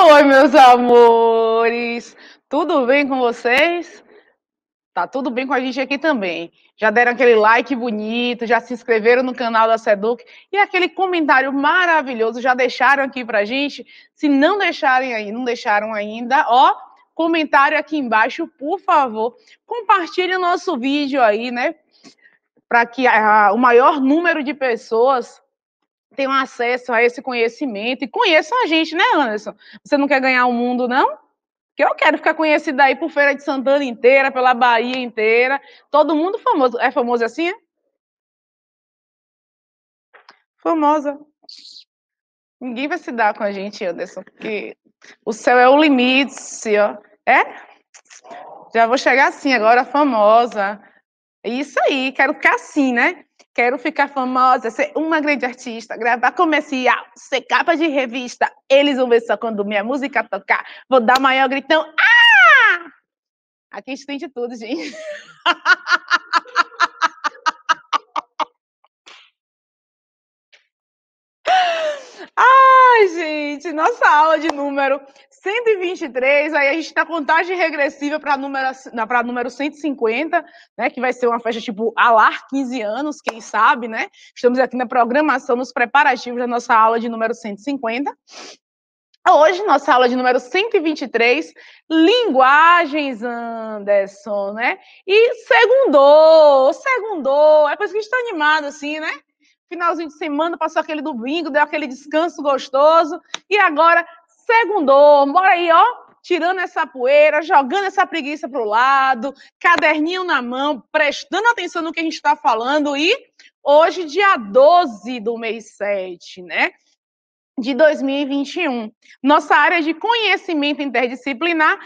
Oi, meus amores! Tudo bem com vocês? Tá tudo bem com a gente aqui também. Já deram aquele like bonito, já se inscreveram no canal da Seduc e aquele comentário maravilhoso já deixaram aqui pra gente. Se não deixarem aí, não deixaram ainda, ó, comentário aqui embaixo, por favor. Compartilhe o nosso vídeo aí, né? Para que a, o maior número de pessoas tenham acesso a esse conhecimento e conheçam a gente, né, Anderson? Você não quer ganhar o mundo, não? Que eu quero ficar conhecida aí por Feira de Santana inteira, pela Bahia inteira. Todo mundo famoso. É famoso assim, é? Famosa. Ninguém vai se dar com a gente, Anderson, porque o céu é o limite, ó. É? Já vou chegar assim agora, famosa. É isso aí, quero ficar assim, né? Quero ficar famosa, ser uma grande artista, gravar comercial, ser capa de revista. Eles vão ver só quando minha música tocar. Vou dar maior gritão. Ah! Aqui a gente tem de tudo, gente. Ai, gente, nossa aula de número 123, aí a gente está contagem regressiva para número, para número 150, né? Que vai ser uma festa tipo Alar 15 anos, quem sabe, né? Estamos aqui na programação, nos preparativos da nossa aula de número 150. Hoje, nossa aula de número 123, linguagens, Anderson, né? E segundou, segundou, é por isso que a gente está animado, assim, né? Finalzinho de semana, passou aquele domingo, deu aquele descanso gostoso, e agora Segundou, bora aí, ó, tirando essa poeira, jogando essa preguiça pro lado, caderninho na mão, prestando atenção no que a gente está falando e hoje, dia 12 do mês 7, né? de 2021. Nossa área de conhecimento interdisciplinar,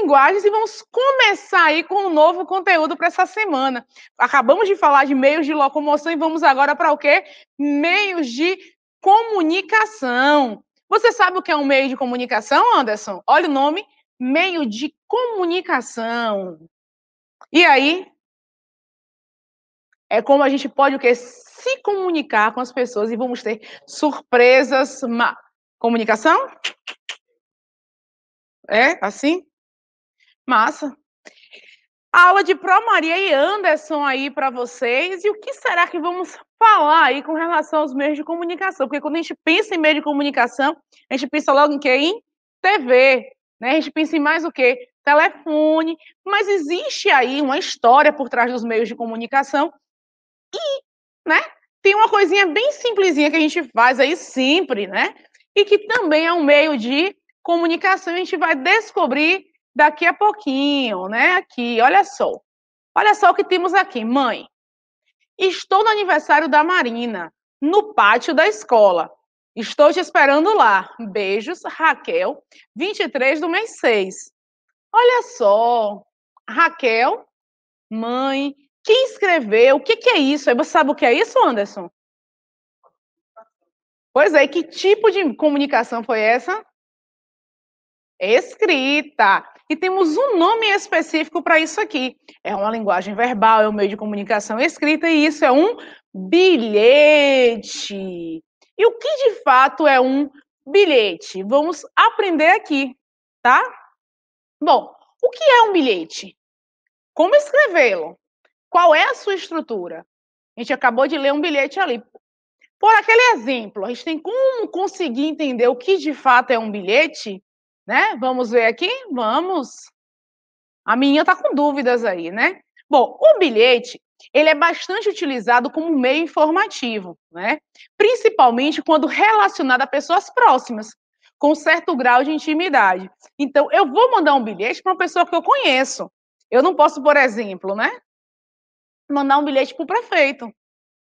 linguagens, e vamos começar aí com um novo conteúdo para essa semana. Acabamos de falar de meios de locomoção e vamos agora para o quê? Meios de comunicação. Você sabe o que é um meio de comunicação, Anderson? Olha o nome: meio de comunicação. E aí é como a gente pode o quê? Se comunicar com as pessoas e vamos ter surpresas. Ma... Comunicação? É assim? Massa a aula de Pro Maria e Anderson aí para vocês. E o que será que vamos falar aí com relação aos meios de comunicação? Porque quando a gente pensa em meio de comunicação, a gente pensa logo em quê? Em TV, né? A gente pensa em mais o quê? Telefone. Mas existe aí uma história por trás dos meios de comunicação e, né? Tem uma coisinha bem simplesinha que a gente faz aí sempre, né? E que também é um meio de comunicação. A gente vai descobrir daqui a pouquinho, né? Aqui, olha só. Olha só o que temos aqui, mãe. Estou no aniversário da Marina, no pátio da escola. Estou te esperando lá. Beijos, Raquel, 23 do mês 6. Olha só, Raquel, mãe, quem escreveu? O que, que é isso? Você sabe o que é isso, Anderson? Pois é, que tipo de comunicação foi essa? Escrita. E temos um nome específico para isso aqui. É uma linguagem verbal, é um meio de comunicação escrita e isso é um bilhete. E o que de fato é um bilhete? Vamos aprender aqui, tá? Bom, o que é um bilhete? Como escrevê-lo? Qual é a sua estrutura? A gente acabou de ler um bilhete ali. Por aquele exemplo, a gente tem como conseguir entender o que de fato é um bilhete né? Vamos ver aqui? Vamos. A minha está com dúvidas aí, né? Bom, o bilhete, ele é bastante utilizado como meio informativo, né? Principalmente quando relacionado a pessoas próximas, com certo grau de intimidade. Então, eu vou mandar um bilhete para uma pessoa que eu conheço. Eu não posso, por exemplo, né? Mandar um bilhete para o prefeito.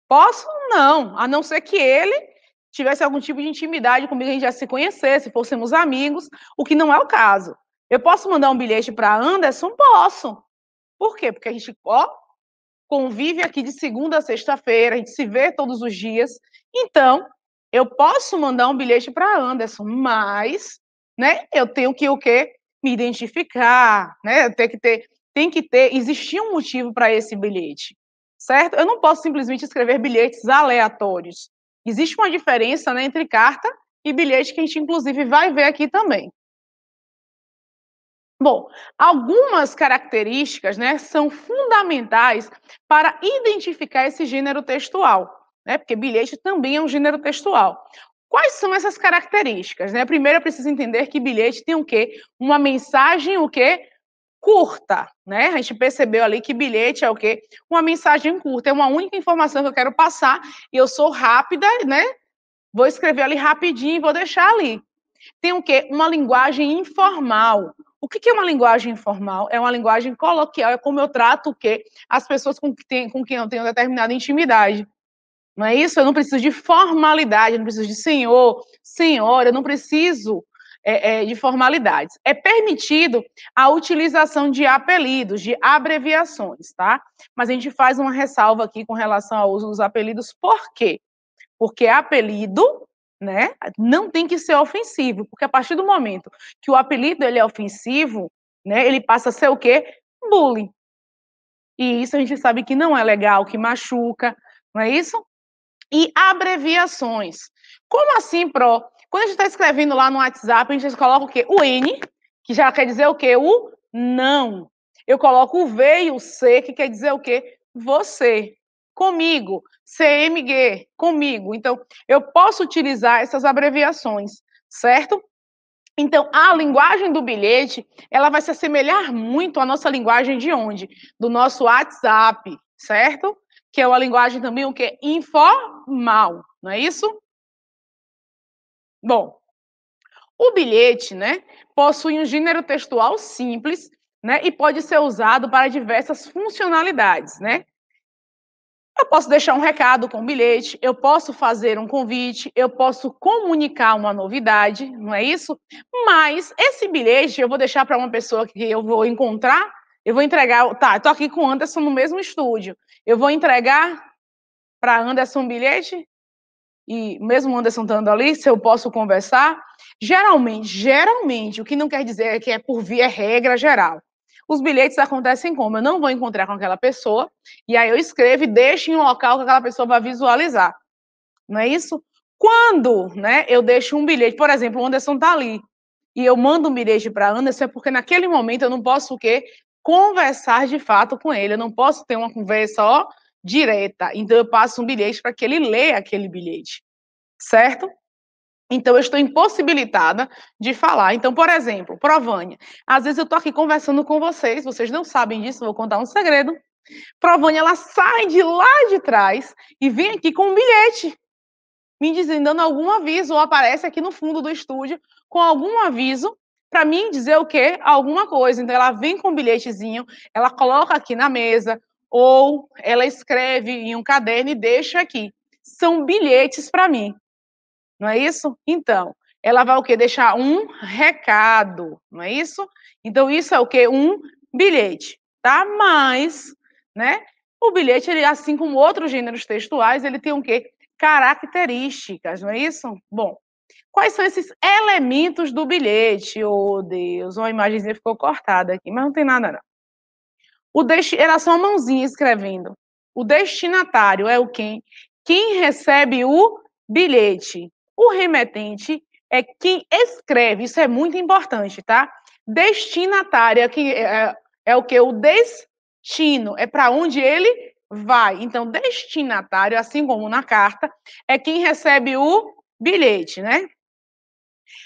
Posso? Não, a não ser que ele tivesse algum tipo de intimidade comigo, a gente já se conhecesse, fôssemos amigos, o que não é o caso. Eu posso mandar um bilhete para Anderson? Posso. Por quê? Porque a gente ó, convive aqui de segunda a sexta-feira, a gente se vê todos os dias. Então, eu posso mandar um bilhete para Anderson, mas, né, eu tenho que o quê? Me identificar, né? Tem que ter, tem que ter, existir um motivo para esse bilhete, certo? Eu não posso simplesmente escrever bilhetes aleatórios. Existe uma diferença né, entre carta e bilhete, que a gente inclusive vai ver aqui também. Bom, algumas características né, são fundamentais para identificar esse gênero textual, né, porque bilhete também é um gênero textual. Quais são essas características? Né? Primeiro, eu preciso entender que bilhete tem o quê? Uma mensagem, o quê? curta, né? A gente percebeu ali que bilhete é o quê? Uma mensagem curta, é uma única informação que eu quero passar e eu sou rápida, né? Vou escrever ali rapidinho e vou deixar ali. Tem o quê? Uma linguagem informal. O que é uma linguagem informal? É uma linguagem coloquial, é como eu trato o quê? As pessoas com, que tem, com quem eu tenho determinada intimidade. Não é isso? Eu não preciso de formalidade, eu não preciso de senhor, senhora, eu não preciso é, é, de formalidades. É permitido a utilização de apelidos, de abreviações, tá? Mas a gente faz uma ressalva aqui com relação ao uso dos apelidos, por quê? Porque apelido, né, não tem que ser ofensivo, porque a partir do momento que o apelido ele é ofensivo, né, ele passa a ser o quê? Bullying. E isso a gente sabe que não é legal, que machuca, não é isso? E abreviações. Como assim, Pro? Quando a gente está escrevendo lá no WhatsApp, a gente coloca o quê? O N, que já quer dizer o quê? O não. Eu coloco o V e o C, que quer dizer o quê? Você. Comigo. CMG. Comigo. Então, eu posso utilizar essas abreviações, certo? Então, a linguagem do bilhete, ela vai se assemelhar muito à nossa linguagem de onde? Do nosso WhatsApp, certo? Que é uma linguagem também o que informal, não é isso? Bom, o bilhete, né, possui um gênero textual simples, né, e pode ser usado para diversas funcionalidades, né? Eu posso deixar um recado com o bilhete, eu posso fazer um convite, eu posso comunicar uma novidade, não é isso? Mas esse bilhete eu vou deixar para uma pessoa que eu vou encontrar, eu vou entregar, tá, estou aqui com o Anderson no mesmo estúdio, eu vou entregar para Anderson um bilhete? e mesmo o Anderson estando ali, se eu posso conversar, geralmente, geralmente, o que não quer dizer é que é por via regra geral. Os bilhetes acontecem como? Eu não vou encontrar com aquela pessoa, e aí eu escrevo e deixo em um local que aquela pessoa vai visualizar. Não é isso? Quando né, eu deixo um bilhete, por exemplo, o Anderson está ali, e eu mando um bilhete para Anderson, é porque naquele momento eu não posso o quê? Conversar de fato com ele. Eu não posso ter uma conversa, ó, direta. Então, eu passo um bilhete para que ele leia aquele bilhete, certo? Então, eu estou impossibilitada de falar. Então, por exemplo, Provânia. Às vezes eu estou aqui conversando com vocês, vocês não sabem disso, vou contar um segredo. Provânia, ela sai de lá de trás e vem aqui com um bilhete, me dizendo, dando algum aviso, ou aparece aqui no fundo do estúdio com algum aviso para mim dizer o quê? Alguma coisa. Então, ela vem com um bilhetezinho, ela coloca aqui na mesa, ou ela escreve em um caderno e deixa aqui. São bilhetes para mim. Não é isso? Então, ela vai o quê? Deixar um recado, não é isso? Então, isso é o quê? Um bilhete, tá? Mas, né? O bilhete, ele, assim como outros gêneros textuais, ele tem o quê? Características, não é isso? Bom, quais são esses elementos do bilhete? Oh, Deus, uma imagenzinha ficou cortada aqui, mas não tem nada, não. O desti... Era só mãozinha escrevendo. O destinatário é o quem? Quem recebe o bilhete. O remetente é quem escreve. Isso é muito importante, tá? Destinatário é que é, é o que? O destino. É para onde ele vai. Então, destinatário, assim como na carta, é quem recebe o bilhete, né?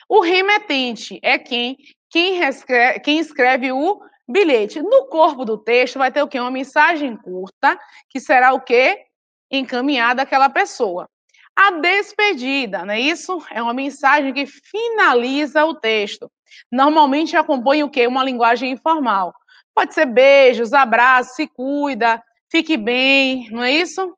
O remetente é quem, quem, escreve, quem escreve o bilhete. No corpo do texto vai ter o quê? Uma mensagem curta, que será o quê? Encaminhada àquela pessoa. A despedida, não é isso? É uma mensagem que finaliza o texto. Normalmente acompanha o quê? Uma linguagem informal. Pode ser beijos, abraços, se cuida, fique bem, não é isso?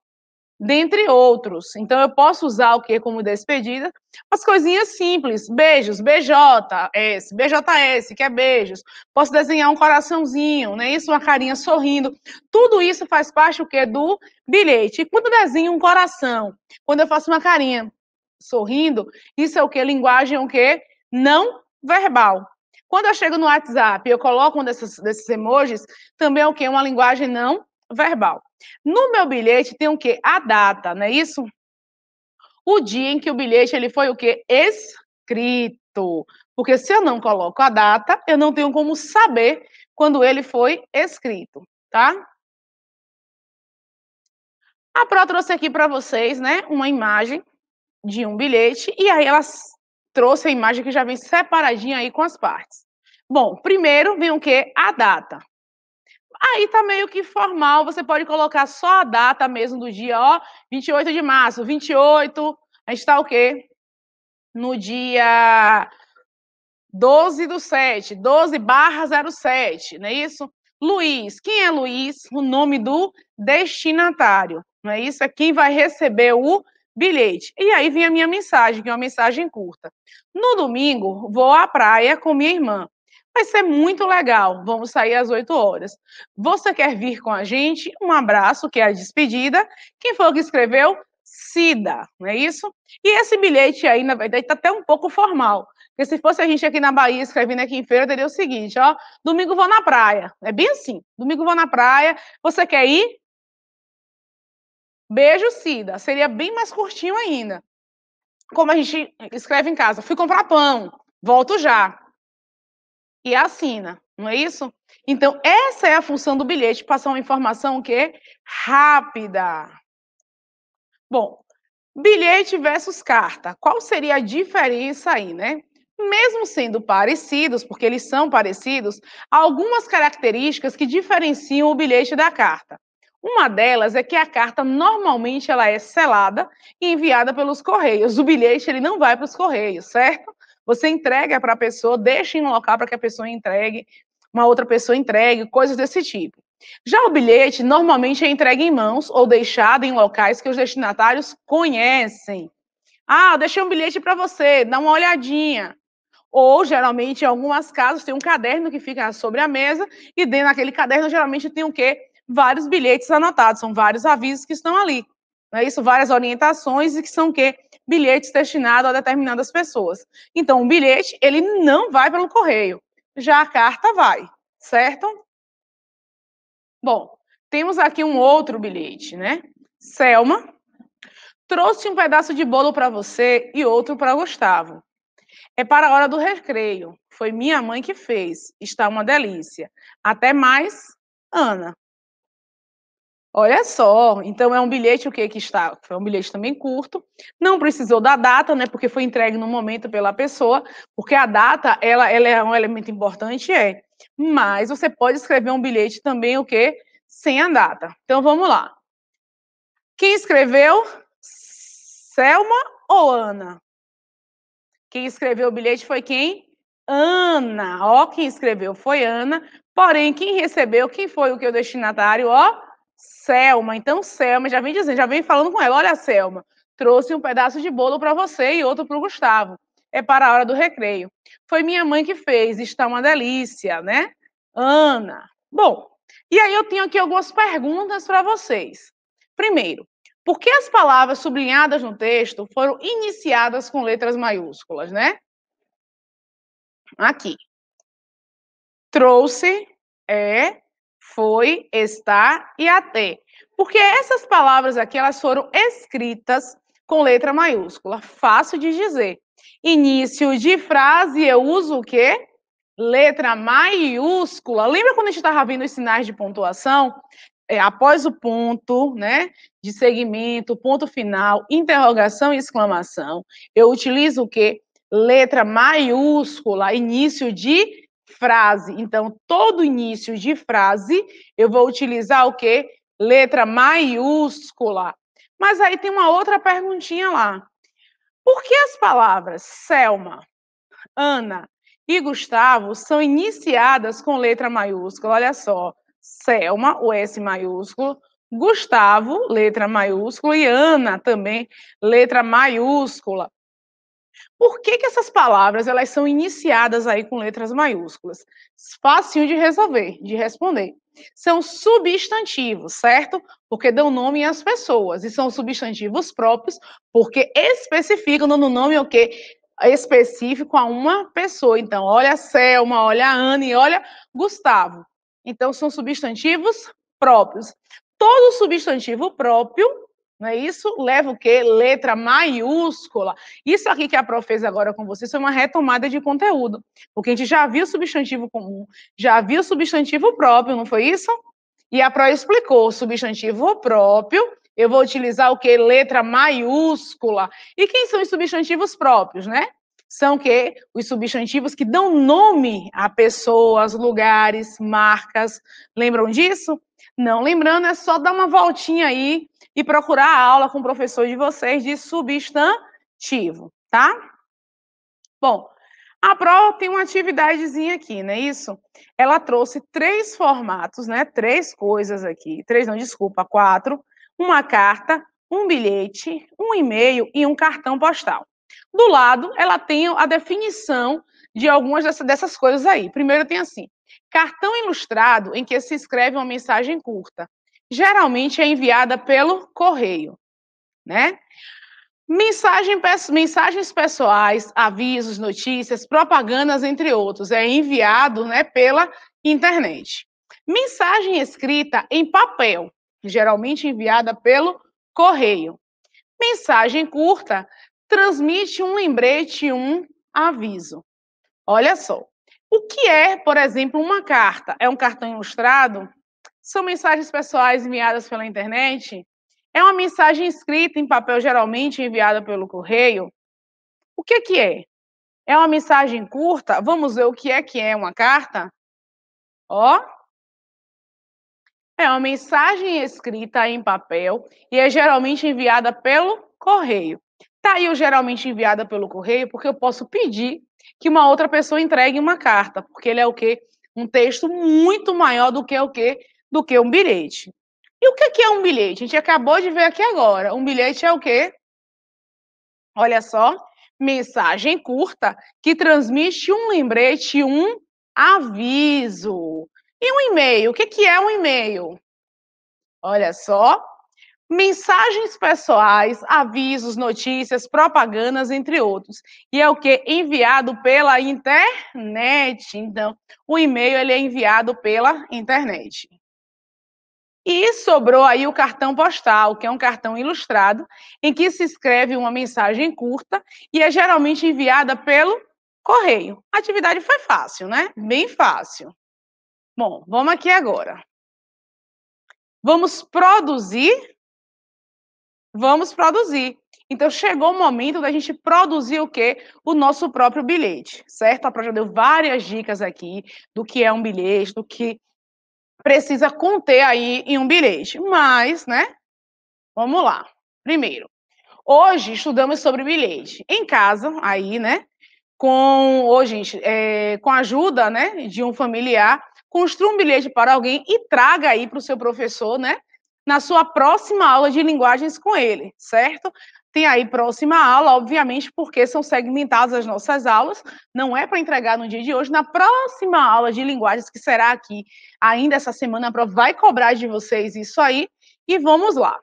dentre outros. Então, eu posso usar o que como despedida, as coisinhas simples, beijos, BJS, BJS, que é beijos. Posso desenhar um coraçãozinho, né? Isso, uma carinha sorrindo. Tudo isso faz parte o que do bilhete. E quando eu desenho um coração, quando eu faço uma carinha sorrindo, isso é o que linguagem é o que não verbal. Quando eu chego no WhatsApp, eu coloco um desses, desses emojis, também é o que uma linguagem não verbal. No meu bilhete tem o quê? A data, não é isso? O dia em que o bilhete ele foi o quê? Escrito. Porque se eu não coloco a data, eu não tenho como saber quando ele foi escrito, tá? A Pró trouxe aqui para vocês, né, uma imagem de um bilhete e aí ela trouxe a imagem que já vem separadinha aí com as partes. Bom, primeiro vem o que? A data. Aí tá meio que formal, você pode colocar só a data mesmo do dia, ó, 28 de março, 28, a gente tá o quê? No dia 12 do 7, 12 barra 07, não é isso? Luiz, quem é Luiz? O nome do destinatário, não é isso? É quem vai receber o bilhete. E aí vem a minha mensagem, que é uma mensagem curta. No domingo, vou à praia com minha irmã. Vai ser muito legal. Vamos sair às 8 horas. Você quer vir com a gente? Um abraço, que é a despedida. Quem foi que escreveu? Cida, não é isso? E esse bilhete aí, na verdade, está até um pouco formal. Porque se fosse a gente aqui na Bahia escrevendo aqui em feira, teria o seguinte, ó. Domingo vou na praia. É bem assim. Domingo vou na praia. Você quer ir? Beijo, Cida. Seria bem mais curtinho ainda. Como a gente escreve em casa. Fui comprar pão. Volto já e assina, não é isso? Então, essa é a função do bilhete, passar uma informação que é rápida. Bom, bilhete versus carta. Qual seria a diferença aí, né? Mesmo sendo parecidos, porque eles são parecidos, há algumas características que diferenciam o bilhete da carta. Uma delas é que a carta normalmente ela é selada e enviada pelos correios. O bilhete ele não vai para os correios, certo? Você entrega para a pessoa, deixa em um local para que a pessoa entregue, uma outra pessoa entregue, coisas desse tipo. Já o bilhete normalmente é entregue em mãos ou deixado em locais que os destinatários conhecem. Ah, deixei um bilhete para você, dá uma olhadinha. Ou, geralmente, em algumas casas, tem um caderno que fica sobre a mesa, e dentro daquele caderno, geralmente, tem o quê? Vários bilhetes anotados, são vários avisos que estão ali. Não é isso? Várias orientações e que são o quê? bilhetes destinados a determinadas pessoas. Então, o bilhete, ele não vai pelo correio, já a carta vai, certo? Bom, temos aqui um outro bilhete, né? Selma trouxe um pedaço de bolo para você e outro para Gustavo. É para a hora do recreio. Foi minha mãe que fez. Está uma delícia. Até mais, Ana. Olha só, então é um bilhete o que que está, foi um bilhete também curto, não precisou da data, né, porque foi entregue no momento pela pessoa, porque a data, ela, ela é um elemento importante, é, mas você pode escrever um bilhete também o que sem a data. Então vamos lá. Quem escreveu? Selma ou Ana? Quem escreveu o bilhete foi quem? Ana. Ó, quem escreveu foi Ana, porém quem recebeu, quem foi o que é o destinatário, ó, Selma, então Selma, já vem dizendo, já vem falando com ela, olha Selma, trouxe um pedaço de bolo para você e outro para o Gustavo. É para a hora do recreio. Foi minha mãe que fez, está uma delícia, né? Ana. Bom, e aí eu tenho aqui algumas perguntas para vocês. Primeiro, por que as palavras sublinhadas no texto foram iniciadas com letras maiúsculas, né? Aqui. Trouxe é foi, está e até. Porque essas palavras aqui elas foram escritas com letra maiúscula, fácil de dizer. Início de frase eu uso o quê? Letra maiúscula. Lembra quando a gente estava vendo os sinais de pontuação? É, após o ponto, né, de segmento, ponto final, interrogação e exclamação, eu utilizo o quê? Letra maiúscula, início de frase. Então, todo início de frase, eu vou utilizar o quê? Letra maiúscula. Mas aí tem uma outra perguntinha lá. Por que as palavras Selma, Ana e Gustavo são iniciadas com letra maiúscula? Olha só. Selma, o S maiúsculo, Gustavo, letra maiúscula, e Ana também, letra maiúscula. Por que, que essas palavras elas são iniciadas aí com letras maiúsculas? Facinho de resolver, de responder. São substantivos, certo? Porque dão nome às pessoas. E são substantivos próprios, porque especificam dando nome o quê? Específico a uma pessoa. Então, olha Selma, olha Ana e olha Gustavo. Então, são substantivos próprios. Todo substantivo próprio não é isso? Leva o quê? Letra maiúscula. Isso aqui que a Prof fez agora com vocês foi uma retomada de conteúdo. Porque a gente já viu o substantivo comum, já viu o substantivo próprio, não foi isso? E a Prof explicou substantivo próprio. Eu vou utilizar o quê? Letra maiúscula. E quem são os substantivos próprios, né? são que os substantivos que dão nome a pessoas, lugares, marcas. Lembram disso? Não lembrando, é só dar uma voltinha aí e procurar a aula com o professor de vocês de substantivo, tá? Bom, a prova tem uma atividadezinha aqui, não é isso? Ela trouxe três formatos, né? Três coisas aqui. Três, não, desculpa, quatro. Uma carta, um bilhete, um e-mail e um cartão postal. Do lado, ela tem a definição de algumas dessa, dessas coisas aí. Primeiro tem assim, cartão ilustrado em que se escreve uma mensagem curta. Geralmente é enviada pelo correio, né? Mensagem, mensagens pessoais, avisos, notícias, propagandas, entre outros, é enviado né, pela internet. Mensagem escrita em papel, geralmente enviada pelo correio. Mensagem curta, transmite um lembrete e um aviso. Olha só. O que é, por exemplo, uma carta? É um cartão ilustrado? São mensagens pessoais enviadas pela internet? É uma mensagem escrita em papel, geralmente enviada pelo correio? O que, é que é? É uma mensagem curta? Vamos ver o que é que é uma carta? Ó. É uma mensagem escrita em papel e é geralmente enviada pelo correio. Tá eu geralmente enviada pelo correio, porque eu posso pedir que uma outra pessoa entregue uma carta, porque ele é o quê? Um texto muito maior do que é o quê? Do que um bilhete. E o que é um bilhete? A gente acabou de ver aqui agora. Um bilhete é o quê? Olha só, mensagem curta que transmite um lembrete, um aviso. E um e-mail? O que é um e-mail? Olha só, mensagens pessoais, avisos, notícias, propagandas, entre outros. E é o que enviado pela internet. Então, o e-mail ele é enviado pela internet. E sobrou aí o cartão postal, que é um cartão ilustrado, em que se escreve uma mensagem curta e é geralmente enviada pelo correio. A atividade foi fácil, né? Bem fácil. Bom, vamos aqui agora. Vamos produzir vamos produzir. Então chegou o momento da gente produzir o quê? O nosso próprio bilhete, certo? A Pro já deu várias dicas aqui do que é um bilhete, do que precisa conter aí em um bilhete. Mas, né? Vamos lá. Primeiro, hoje estudamos sobre bilhete. Em casa, aí, né? Com, oh, gente, é, com a ajuda né, de um familiar, construa um bilhete para alguém e traga aí para o seu professor, né? na sua próxima aula de linguagens com ele, certo? Tem aí próxima aula, obviamente, porque são segmentadas as nossas aulas, não é para entregar no dia de hoje. Na próxima aula de linguagens, que será aqui ainda essa semana, a prova vai cobrar de vocês isso aí. E vamos lá.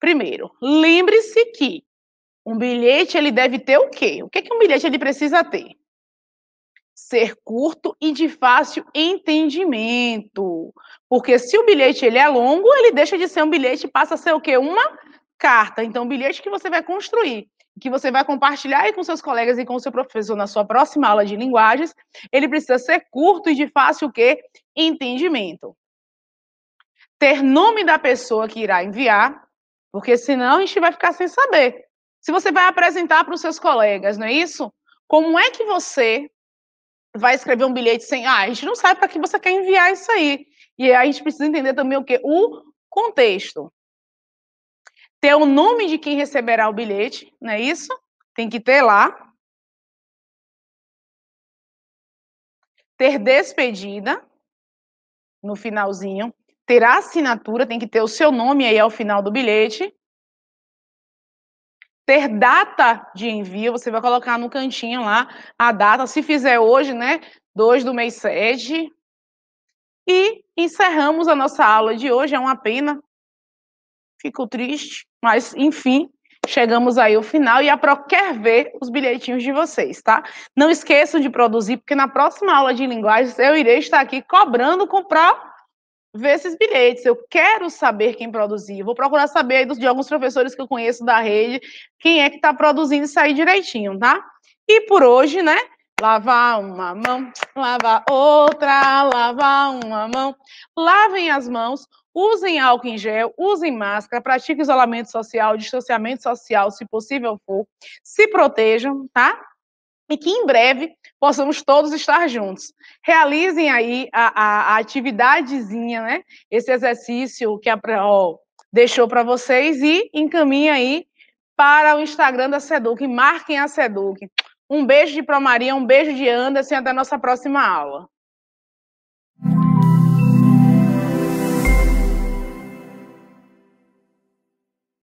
Primeiro, lembre-se que um bilhete ele deve ter o quê? O que, que um bilhete ele precisa ter? ser curto e de fácil entendimento. Porque se o bilhete ele é longo, ele deixa de ser um bilhete e passa a ser o quê? Uma carta. Então, o bilhete que você vai construir, que você vai compartilhar com seus colegas e com o seu professor na sua próxima aula de linguagens, ele precisa ser curto e de fácil o quê? Entendimento. Ter nome da pessoa que irá enviar, porque senão a gente vai ficar sem saber. Se você vai apresentar para os seus colegas, não é isso? Como é que você vai escrever um bilhete sem. Ah, a gente não sabe para que você quer enviar isso aí. E a gente precisa entender também o quê? O contexto. Ter o nome de quem receberá o bilhete, não é isso? Tem que ter lá. Ter despedida, no finalzinho. Ter assinatura, tem que ter o seu nome aí ao final do bilhete ter data de envio, você vai colocar no cantinho lá a data, se fizer hoje, né, 2 do mês 7. E encerramos a nossa aula de hoje, é uma pena, fico triste, mas enfim, chegamos aí ao final e a Pro quer ver os bilhetinhos de vocês, tá? Não esqueçam de produzir, porque na próxima aula de linguagens eu irei estar aqui cobrando comprar ver esses bilhetes. Eu quero saber quem produziu. Vou procurar saber de alguns professores que eu conheço da rede quem é que está produzindo e sair direitinho, tá? E por hoje, né? Lavar uma mão, lavar outra, lavar uma mão. Lavem as mãos, usem álcool em gel, usem máscara, pratiquem isolamento social, distanciamento social, se possível for. Se protejam, tá? E que em breve possamos todos estar juntos. Realizem aí a, a, a atividadezinha, né? Esse exercício que a Prol deixou para vocês e encaminhem aí para o Instagram da Seduc, marquem a Seduc. Um beijo de Promaria, um beijo de Anderson, até a nossa próxima aula.